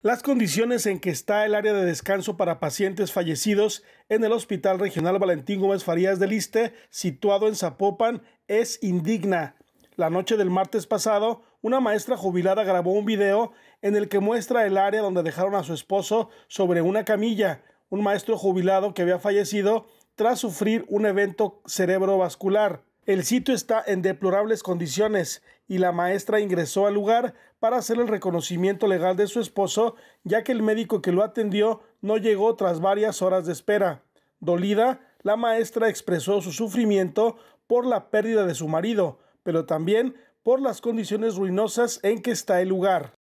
Las condiciones en que está el área de descanso para pacientes fallecidos en el Hospital Regional Valentín Gómez Farías de Liste, situado en Zapopan, es indigna. La noche del martes pasado, una maestra jubilada grabó un video en el que muestra el área donde dejaron a su esposo sobre una camilla, un maestro jubilado que había fallecido tras sufrir un evento cerebrovascular. El sitio está en deplorables condiciones y la maestra ingresó al lugar para hacer el reconocimiento legal de su esposo, ya que el médico que lo atendió no llegó tras varias horas de espera. Dolida, la maestra expresó su sufrimiento por la pérdida de su marido, pero también por las condiciones ruinosas en que está el lugar.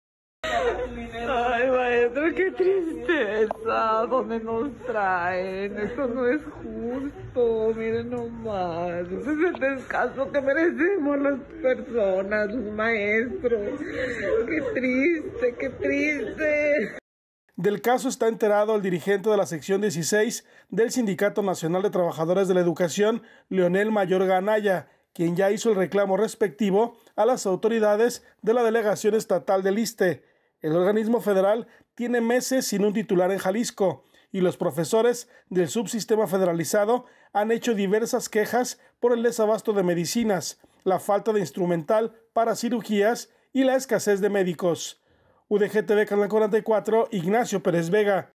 Ay, maestro, qué tristeza. ¿Dónde nos traen? Esto no es justo. Miren nomás. Ese es el descanso que merecemos las personas, los maestros. Qué triste, qué triste. Del caso está enterado el dirigente de la sección 16 del Sindicato Nacional de Trabajadores de la Educación, Leonel Mayor Ganaya, quien ya hizo el reclamo respectivo a las autoridades de la Delegación Estatal del ISTE. El organismo federal tiene meses sin un titular en Jalisco y los profesores del subsistema federalizado han hecho diversas quejas por el desabasto de medicinas, la falta de instrumental para cirugías y la escasez de médicos. UDGTV Canal 44, Ignacio Pérez Vega.